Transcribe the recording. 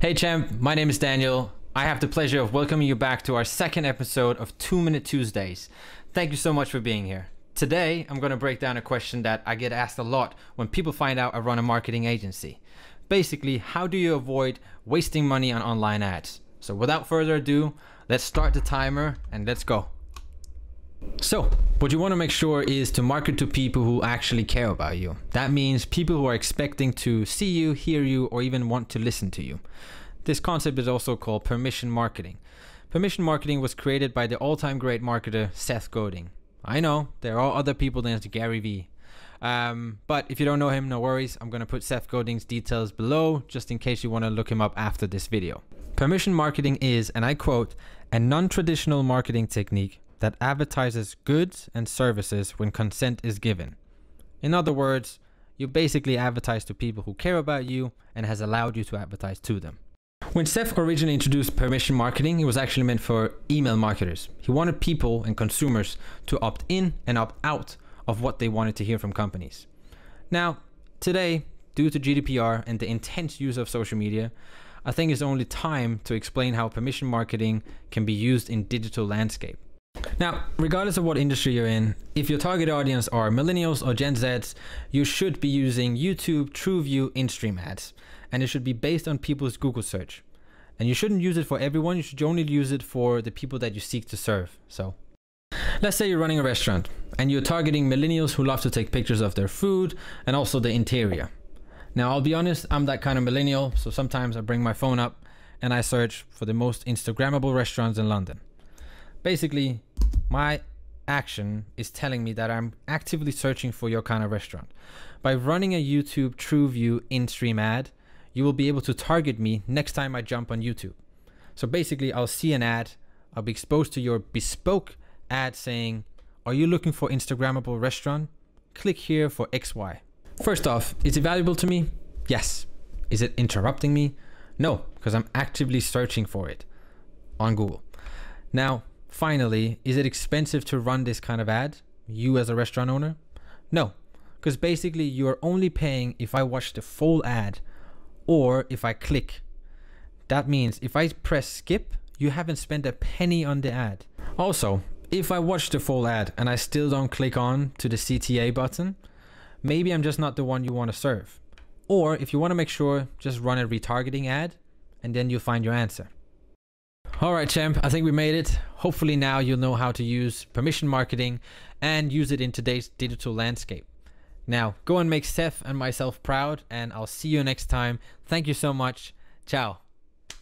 Hey champ, my name is Daniel. I have the pleasure of welcoming you back to our second episode of 2 Minute Tuesdays. Thank you so much for being here. Today, I'm going to break down a question that I get asked a lot when people find out I run a marketing agency. Basically, how do you avoid wasting money on online ads? So, without further ado, let's start the timer and let's go. So, what you want to make sure is to market to people who actually care about you. That means people who are expecting to see you, hear you, or even want to listen to you. This concept is also called permission marketing. Permission marketing was created by the all-time great marketer Seth Godin. I know there are other people than Gary Vee. Um, but if you don't know him, no worries. I'm going to put Seth Godin's details below just in case you want to look him up after this video. Permission marketing is, and I quote, a non-traditional marketing technique that advertises goods and services when consent is given. In other words, you basically advertise to people who care about you and has allowed you to advertise to them. When Seth originally introduced permission marketing, it was actually meant for email marketers. He wanted people and consumers to opt in and opt out of what they wanted to hear from companies. Now, today, due to GDPR and the intense use of social media, I think it's only time to explain how permission marketing can be used in digital landscape. Now, regardless of what industry you're in, if your target audience are millennials or Gen Zs, you should be using YouTube TrueView in-stream ads, and it should be based on people's Google search. And you shouldn't use it for everyone, you should only use it for the people that you seek to serve. So, let's say you're running a restaurant and you're targeting millennials who love to take pictures of their food and also the interior. Now, I'll be honest, I'm that kind of millennial, so sometimes I bring my phone up and I search for the most Instagrammable restaurants in London basically my action is telling me that I'm actively searching for your kind of restaurant. By running a YouTube TrueView in-stream ad, you will be able to target me next time I jump on YouTube. So basically, I'll see an ad, I'll be exposed to your bespoke ad saying, Are you looking for Instagrammable restaurant? Click here for XY. First off, is it valuable to me? Yes. Is it interrupting me? No, because I'm actively searching for it on Google. Now, Finally, is it expensive to run this kind of ad? You as a restaurant owner? No, because basically you are only paying if I watch the full ad or if I click. That means if I press skip, you haven't spent a penny on the ad. Also, if I watch the full ad and I still don't click on to the CTA button, maybe I'm just not the one you want to serve. Or if you want to make sure, just run a retargeting ad and then you'll find your answer. All right, champ, I think we made it. Hopefully now you'll know how to use permission marketing and use it in today's digital landscape. Now, go and make Seth and myself proud, and I'll see you next time. Thank you so much. Ciao.